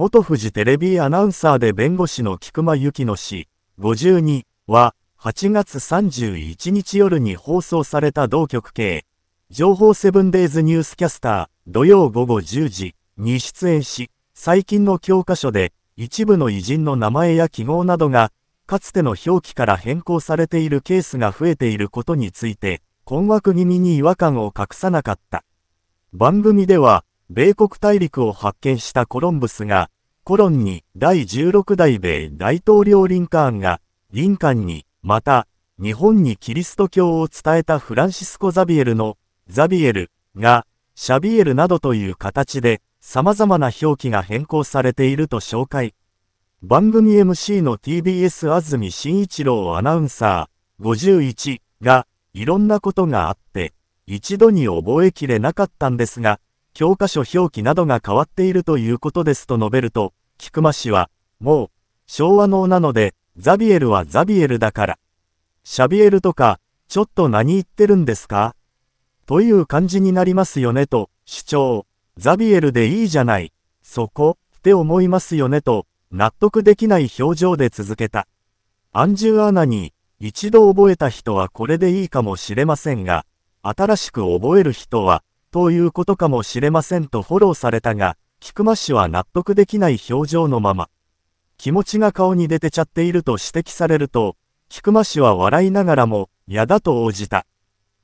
元富士テレビアナウンサーで弁護士の菊間幸乃氏、52は、8月31日夜に放送された同局系、情報セブンデイズニュースキャスター、土曜午後10時に出演し、最近の教科書で、一部の偉人の名前や記号などが、かつての表記から変更されているケースが増えていることについて、困惑気味に違和感を隠さなかった。番組では、米国大陸を発見したコロンブスが、コロンに第16代米大統領リンカーンが、リンカンに、また、日本にキリスト教を伝えたフランシスコ・ザビエルの、ザビエルが、シャビエルなどという形で、様々な表記が変更されていると紹介。番組 MC の TBS 安住紳一郎アナウンサー51が、いろんなことがあって、一度に覚えきれなかったんですが、教科書表記などが変わっているということですと述べると、菊間氏は、もう、昭和能なので、ザビエルはザビエルだから。シャビエルとか、ちょっと何言ってるんですかという感じになりますよねと、主張。ザビエルでいいじゃない。そこ、って思いますよねと、納得できない表情で続けた。アンジュアナに、一度覚えた人はこれでいいかもしれませんが、新しく覚える人は、ということかもしれませんとフォローされたが、菊間氏は納得できない表情のまま、気持ちが顔に出てちゃっていると指摘されると、菊間氏は笑いながらも、嫌だと応じた。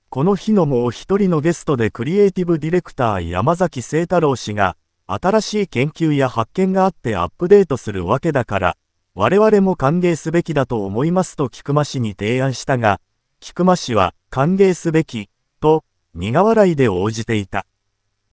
この日のもう一人のゲストでクリエイティブディレクター山崎聖太郎氏が、新しい研究や発見があってアップデートするわけだから、我々も歓迎すべきだと思いますと菊間氏に提案したが、菊間氏は歓迎すべき、と苦笑いで応じていた。